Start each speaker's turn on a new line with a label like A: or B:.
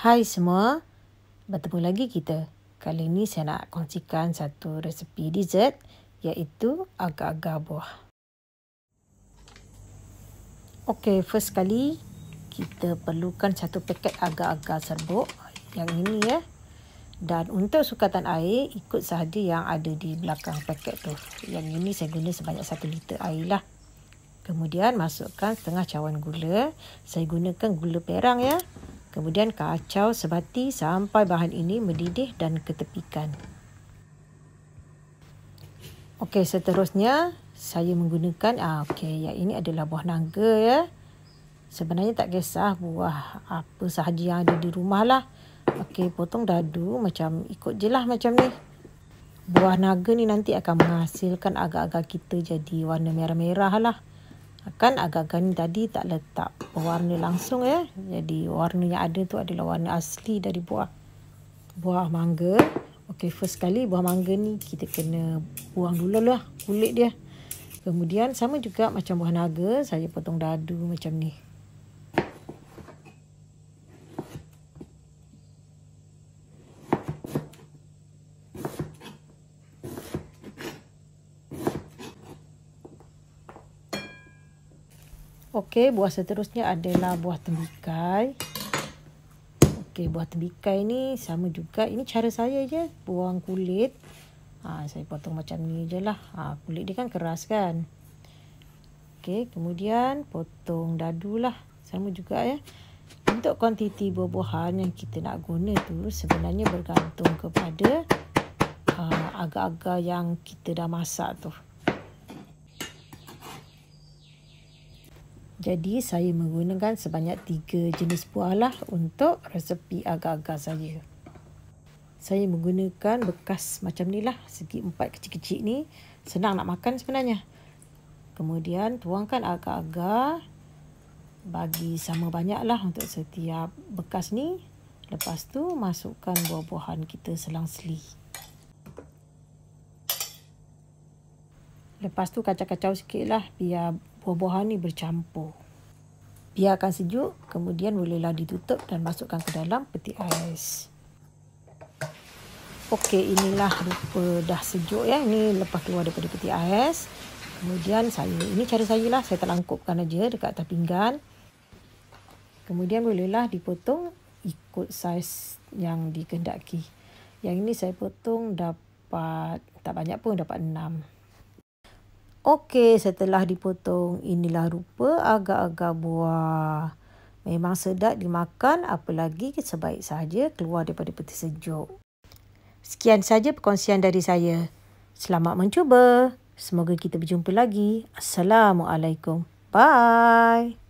A: Hai semua, bertemu lagi kita. Kali ini saya nak kongsikan satu resepi dessert iaitu agak agar buah. Okey, first kali kita perlukan satu paket agak agar serbuk yang ini ya. Dan untuk sukatan air, ikut sahaja yang ada di belakang paket tu. Yang ini saya guna sebanyak 1 liter air lah. Kemudian masukkan setengah cawan gula. Saya gunakan gula perang ya. Kemudian kacau sebati sampai bahan ini mendidih dan ketepikan. Okey, seterusnya saya menggunakan ah okey, ya ini adalah buah naga ya. Sebenarnya tak kisah buah apa sahaja yang ada di rumah lah. Okey, potong dadu macam ikut je lah macam ni. Buah naga ni nanti akan menghasilkan agak-agak kita jadi warna merah-merah lah kan agak-agak ni tadi tak letak warna langsung ya. Jadi warna yang ada tu adalah warna asli dari buah. Buah mangga. Okey, first kali buah mangga ni kita kena buang dulu lah kulit dia. Kemudian sama juga macam buah naga, saya potong dadu macam ni. Okey, buah seterusnya adalah buah tembikai. Okey, buah tembikai ni sama juga. Ini cara saya je, buang kulit. Ha, saya potong macam ni je lah. Ha, kulit dia kan keras kan. Okey, kemudian potong dadu lah. Sama juga ya. Untuk kuantiti buah-buahan yang kita nak guna tu sebenarnya bergantung kepada uh, ha, agak-agak yang kita dah masak tu. Jadi saya menggunakan sebanyak tiga jenis buah lah untuk resepi agak-agak saya. Saya menggunakan bekas macam ni lah. Segi empat kecil-kecil ni. Senang nak makan sebenarnya. Kemudian tuangkan agak-agak Bagi sama banyak lah untuk setiap bekas ni. Lepas tu masukkan buah-buahan kita selang-seli. Lepas tu kacau-kacau sikit lah biar buah-buahan ni bercampur. Biarkan sejuk, kemudian bolehlah ditutup dan masukkan ke dalam peti ais. Okey, inilah rupa dah sejuk ya. Ini lepas keluar daripada peti ais. Kemudian saya, ini cara saya lah. Saya terlangkupkan aja dekat atas pinggan. Kemudian bolehlah dipotong ikut saiz yang dikehendaki. Yang ini saya potong dapat, tak banyak pun dapat 6. Okey, setelah dipotong, inilah rupa agak-agak buah. Memang sedap dimakan, apalagi sebaik sahaja keluar daripada peti sejuk. Sekian saja perkongsian dari saya. Selamat mencuba. Semoga kita berjumpa lagi. Assalamualaikum. Bye.